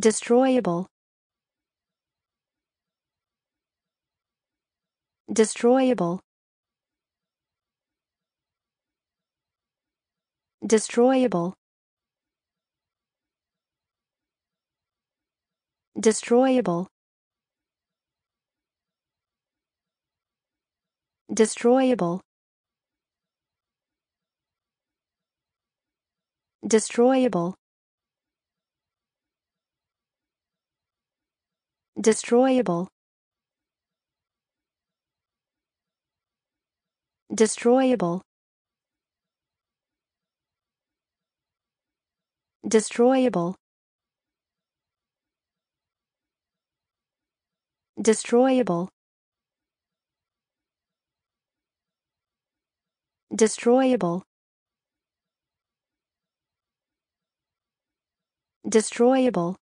destroyable destroyable destroyable destroyable destroyable destroyable destroyable destroyable destroyable destroyable destroyable destroyable